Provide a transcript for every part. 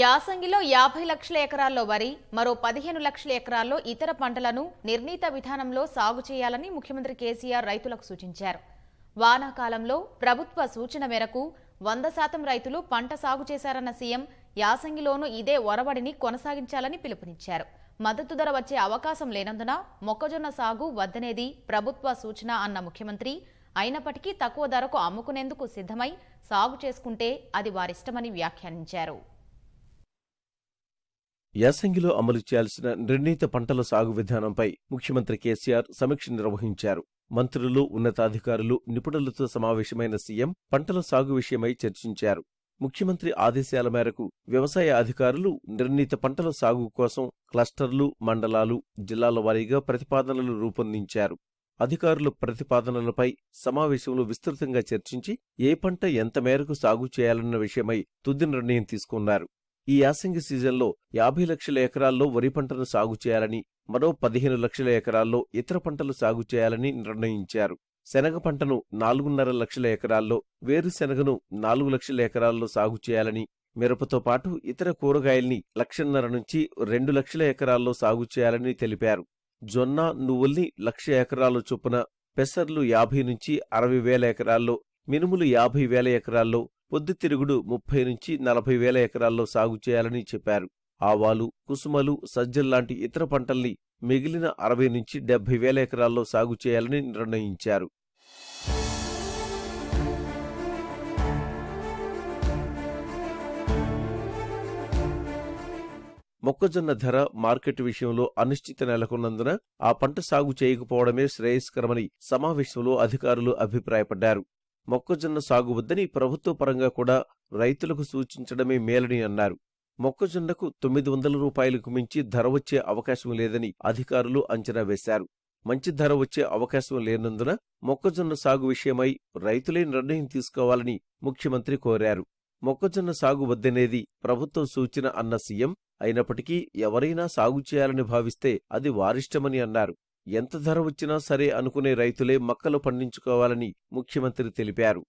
యాసంగిలో యాభై లక్షల ఎకరాల్లో వరి మరో పదిహేను లక్షల ఎకరాల్లో ఇతర పంటలను నిర్ణీత విధానంలో సాగు చేయాలని ముఖ్యమంత్రి కేసీఆర్ రైతులకు సూచించారు వానాకాలంలో ప్రభుత్వ సూచన మేరకు వంద శాతం రైతులు పంట సాగు చేశారన్న సీఎం యాసంగిలోనూ ఇదే ఒరవడిని కొనసాగించాలని పిలుపునిచ్చారు మద్దతు ధర వచ్చే అవకాశం లేనందున మొక్కజొన్న సాగు వద్దనేది ప్రభుత్వ సూచన అన్న ముఖ్యమంత్రి అయినప్పటికీ తక్కువ ధరకు అమ్ముకునేందుకు సిద్ధమై సాగు చేసుకుంటే అది వారిష్టమని వ్యాఖ్యానించారు యాసంగిలో అమలు చేయాల్సిన నిర్ణీత పంటల సాగు విధానంపై ముఖ్యమంత్రి కేసీఆర్ సమీక్ష నిర్వహించారు మంత్రులు ఉన్నతాధికారులు నిపుణులతో సమావేశమైన సీఎం పంటల సాగు విషయమై చర్చించారు ముఖ్యమంత్రి ఆదేశాల మేరకు వ్యవసాయ అధికారులు నిర్ణీత పంటల సాగు కోసం క్లస్టర్లు మండలాలు జిల్లాల వారీగా ప్రతిపాదనలు రూపొందించారు అధికారుల ప్రతిపాదనలపై సమావేశంలో విస్తృతంగా చర్చించి ఏ పంట ఎంత మేరకు సాగు చేయాలన్న విషయమై తుది నిర్ణయం తీసుకున్నారు ఈ యాసంగి సీజన్లో యాభై లక్షల ఎకరాల్లో వరి పంటను సాగు చేయాలని మరో పదిహేను లక్షల ఎకరాల్లో ఇతర పంటలు సాగు చేయాలని నిర్ణయించారు శనగ పంటను నాలుగున్నర లక్షల ఎకరాల్లో వేరుశెనగను నాలుగు లక్షల ఎకరాల్లో సాగు చేయాలని మిరపతో పాటు ఇతర కూరగాయల్ని లక్షన్నర నుంచి రెండు లక్షల ఎకరాల్లో సాగు చేయాలని తెలిపారు జొన్న నువ్వుల్ని లక్ష ఎకరాలు చొప్పున పెసర్లు యాభై నుంచి అరవై వేల ఎకరాల్లో మినుములు యాభై వేల ఎకరాల్లో పొద్దుతిరుగుడు ముప్పై నుంచి నలభై వేల ఎకరాల్లో సాగు చేయాలని చెప్పారు ఆవాలు కుసుమలు సజ్జల్లాంటి ఇతర పంటల్ని మిగిలిన అరవై నుంచి డెబ్బై వేల ఎకరాల్లో సాగు చేయాలని నిర్ణయించారు మొక్కజొన్న ధర మార్కెట్ విషయంలో అనిశ్చిత నెలకొన్నందున ఆ పంట సాగు చేయకపోవడమే శ్రేయస్కరమని సమావేశంలో అధికారులు అభిప్రాయపడ్డారు మొక్కజొన్న సాగు వద్దని ప్రభుత్వ పరంగా కూడా రైతులకు సూచించడమే మేలని అన్నారు మొక్కజొన్నకు తొమ్మిది వందల రూపాయలకు మించి ధర వచ్చే అవకాశం లేదని అధికారులు అంచనా వేశారు మంచి ధర వచ్చే అవకాశం లేనందున మొక్కజొన్న సాగు విషయమై రైతులే నిర్ణయం తీసుకోవాలని ముఖ్యమంత్రి కోరారు మొక్కజొన్న సాగు వద్దనేది ప్రభుత్వం సూచన అన్న సీఎం అయినప్పటికీ ఎవరైనా సాగు చేయాలని భావిస్తే అది వారిష్టమని అన్నారు ఎంత ధర వచ్చినా సరే అనుకునే రైతులే మొక్కలు పండించుకోవాలని ముఖ్యమంత్రి తెలిపారు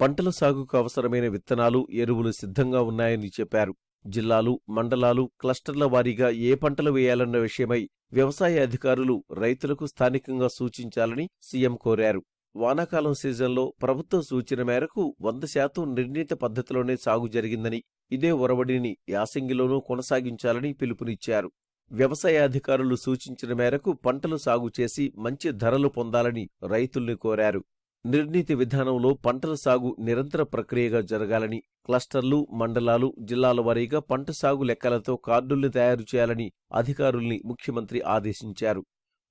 పంటల సాగుకు అవసరమైన విత్తనాలు ఎరువులు సిద్ధంగా ఉన్నాయని చెప్పారు జిల్లాలు మండలాలు క్లస్టర్ల వారీగా ఏ పంటలు వేయాలన్న విషయమై వ్యవసాయ అధికారులు రైతులకు స్థానికంగా సూచించాలని సీఎం కోరారు వానాకాలం సీజన్లో ప్రభుత్వ సూచన మేరకు వంద శాతం నిర్ణీత పద్ధతిలోనే సాగు జరిగిందని ఇదే ఒరవడిని యాసంగిలోనూ కొనసాగించాలని పిలుపునిచ్చారు వ్యవసాయ అధికారులు సూచించిన మేరకు పంటలు సాగు చేసి మంచి ధరలు పొందాలని రైతుల్ని కోరారు నిర్ణీతి విధానంలో పంటల సాగు నిరంతర ప్రక్రియగా జరగాలని క్లస్టర్లు మండలాలు జిల్లాల వారీగా పంట సాగు లెక్కలతో కార్డుల్ని తయారు చేయాలని అధికారుల్ని ముఖ్యమంత్రి ఆదేశించారు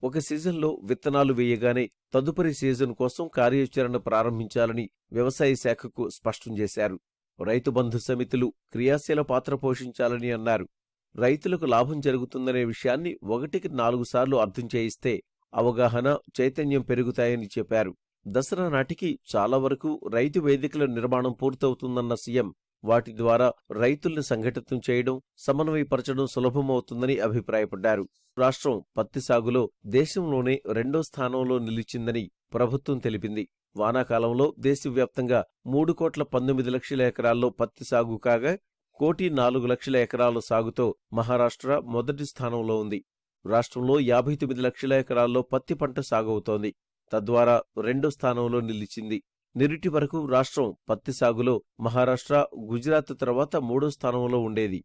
ఒక సీజన్లో విత్తనాలు వేయగానే తదుపరి సీజన్ కోసం కార్యాచరణ ప్రారంభించాలని వ్యవసాయ శాఖకు స్పష్టం చేశారు రైతు బంధు సమితులు క్రియాశీల పాత్ర పోషించాలని అన్నారు రైతులకు లాభం జరుగుతుందనే విషయాన్ని ఒకటికి నాలుగు సార్లు అర్థం చేయిస్తే అవగాహన చైతన్యం పెరుగుతాయని చెప్పారు దసరా నాటికి చాలా వరకు రైతు వేదికల నిర్మాణం పూర్తవుతుందన్న సీఎం వాటి ద్వారా రైతుల్ని సంఘటితం చేయడం సమన్వయపరచడం సులభమవుతుందని అభిప్రాయపడ్డారు రాష్ట్రం పత్తి సాగులో దేశంలోనే రెండో స్థానంలో నిలిచిందని ప్రభుత్వం తెలిపింది వానాకాలంలో దేశవ్యాప్తంగా మూడు కోట్ల పంతొమ్మిది లక్షల ఎకరాల్లో పత్తి సాగు కాగా కోటి నాలుగు లక్షల ఎకరాల సాగుతో మహారాష్ట్ర మొదటి స్థానంలో ఉంది రాష్ట్రంలో యాభై తొమ్మిది లక్షల ఎకరాల్లో పత్తి పంట సాగవుతోంది తద్వారా రెండో స్థానంలో నిలిచింది నిరుటి వరకు రాష్ట్రం పత్తి సాగులో మహారాష్ట్ర గుజరాత్ తర్వాత మూడో స్థానంలో ఉండేది